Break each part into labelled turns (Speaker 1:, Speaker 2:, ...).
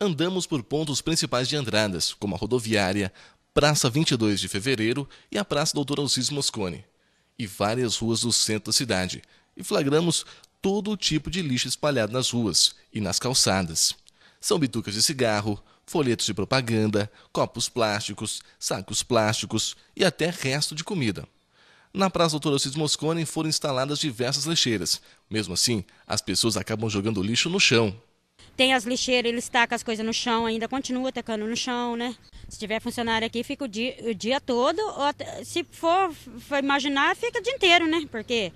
Speaker 1: andamos por pontos principais de Andradas, como a rodoviária, Praça 22 de Fevereiro e a Praça Doutor Alcides Moscone, e várias ruas do centro da cidade, e flagramos todo o tipo de lixo espalhado nas ruas e nas calçadas. São bitucas de cigarro, folhetos de propaganda, copos plásticos, sacos plásticos e até resto de comida. Na Praça Doutor Alcides Moscone foram instaladas diversas lixeiras. Mesmo assim, as pessoas acabam jogando lixo no chão,
Speaker 2: tem as lixeiras, eles tacam as coisas no chão, ainda continua tacando no chão, né? Se tiver funcionário aqui, fica o dia, o dia todo. Até, se for, for imaginar, fica o dia inteiro, né? Porque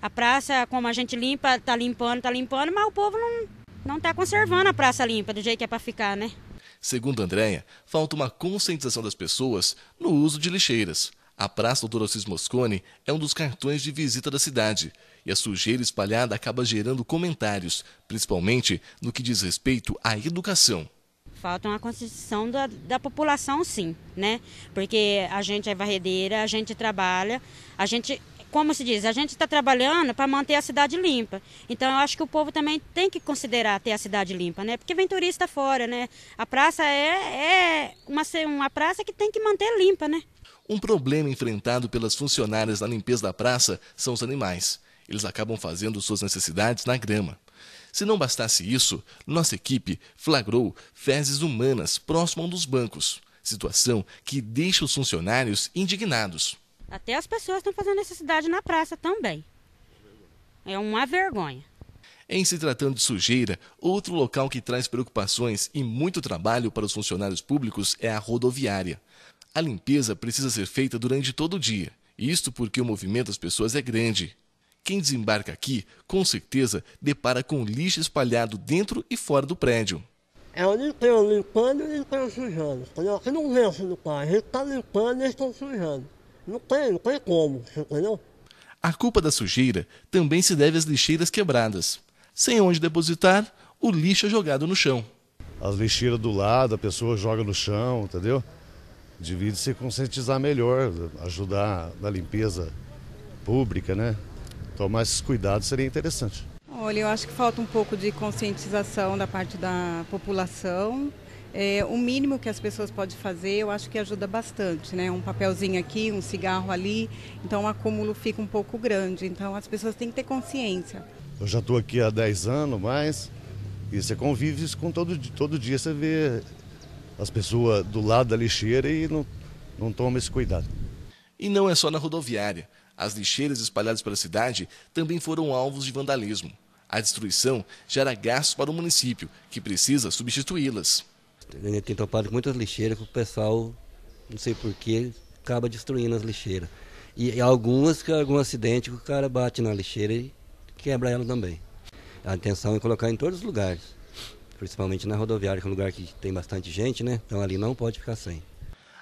Speaker 2: a praça, como a gente limpa, tá limpando, tá limpando, mas o povo não, não tá conservando a praça limpa do jeito que é para ficar, né?
Speaker 1: Segundo Andréia, falta uma conscientização das pessoas no uso de lixeiras a Praça Doutor Assis Moscone é um dos cartões de visita da cidade e a sujeira espalhada acaba gerando comentários, principalmente no que diz respeito à educação.
Speaker 2: Falta uma conscientização da, da população, sim, né? Porque a gente é varredeira, a gente trabalha, a gente como se diz, a gente está trabalhando para manter a cidade limpa. Então eu acho que o povo também tem que considerar ter a cidade limpa, né? Porque vem turista fora, né? A praça é, é uma, uma praça que tem que manter limpa, né?
Speaker 1: Um problema enfrentado pelas funcionárias na limpeza da praça são os animais. Eles acabam fazendo suas necessidades na grama. Se não bastasse isso, nossa equipe flagrou fezes humanas próximo a um dos bancos, situação que deixa os funcionários indignados.
Speaker 2: Até as pessoas estão fazendo necessidade na praça também. É uma vergonha.
Speaker 1: Em se tratando de sujeira, outro local que traz preocupações e muito trabalho para os funcionários públicos é a rodoviária. A limpeza precisa ser feita durante todo o dia, isto porque o movimento das pessoas é grande. Quem desembarca aqui, com certeza, depara com lixo espalhado dentro e fora do prédio.
Speaker 3: É o limpeu limpando e limpando sujando. Quando Aqui não vence no carro, a gente está limpando e eles estão sujando. Não tem, não tem como, entendeu?
Speaker 1: A culpa da sujeira também se
Speaker 4: deve às lixeiras quebradas. Sem onde depositar, o lixo é jogado no chão. As lixeiras do lado, a pessoa joga no chão, entendeu? Devia se conscientizar melhor, ajudar na limpeza pública, né? Tomar esses cuidados seria interessante.
Speaker 5: Olha, eu acho que falta um pouco de conscientização da parte da população é, o mínimo que as pessoas podem fazer, eu acho que ajuda bastante, né? Um papelzinho aqui, um cigarro ali, então o acúmulo fica um pouco grande. Então as pessoas têm que ter consciência.
Speaker 4: Eu já estou aqui há 10 anos, mas e você convive com todo, todo dia, você vê as pessoas do lado da lixeira e não, não toma esse cuidado.
Speaker 1: E não é só na rodoviária. As lixeiras espalhadas pela cidade também foram alvos de vandalismo. A destruição gera gastos para o município, que precisa substituí-las
Speaker 3: tem topado com muitas lixeiras que o pessoal, não sei porquê, acaba destruindo as lixeiras. E, e algumas que algum acidente que o cara bate na lixeira e quebra ela também. A intenção é colocar em todos os lugares, principalmente na rodoviária, que
Speaker 1: é um lugar que tem bastante gente, né? Então ali não pode ficar sem.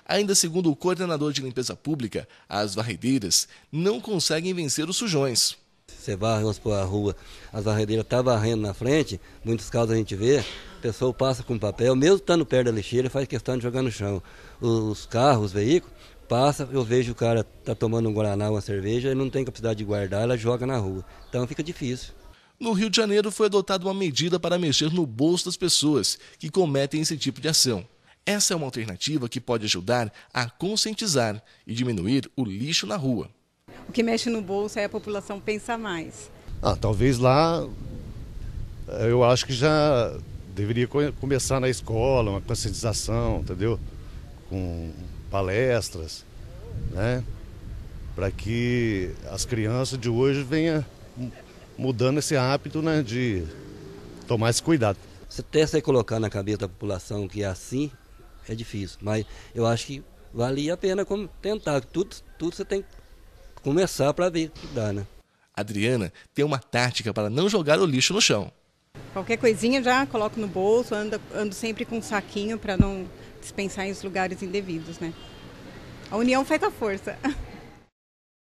Speaker 1: Ainda segundo o coordenador de limpeza pública, as varredeiras não conseguem vencer os sujões. Você varre, vamos
Speaker 3: por a rua, as varredeiras estão tá varrendo na frente, muitos casos a gente vê, pessoa passa com papel, mesmo estando perto da lixeira, faz questão de jogar no chão. Os carros, os veículos, passa, eu vejo o cara tá tomando um guaraná, uma cerveja, ele não tem capacidade de guardar, ela joga na rua. Então fica
Speaker 1: difícil. No Rio de Janeiro foi adotada uma medida para mexer no bolso das pessoas que cometem esse tipo de ação. Essa é uma alternativa que pode ajudar a conscientizar
Speaker 4: e diminuir o lixo na rua.
Speaker 5: O que mexe no bolso é a população pensar mais.
Speaker 4: Ah, talvez lá eu acho que já deveria começar na escola, uma conscientização, entendeu? Com palestras, né? Para que as crianças de hoje venham mudando esse hábito né? de tomar esse cuidado. Você até você colocar na cabeça
Speaker 3: da população que é assim, é difícil. Mas eu acho que valia a pena tentar. Tudo, tudo você tem que começar para ver que dá, né? Adriana tem uma
Speaker 1: tática para não jogar o lixo no chão.
Speaker 5: Qualquer coisinha já coloco no bolso, ando, ando sempre com um saquinho para não dispensar em lugares indevidos, né? A união faz a força.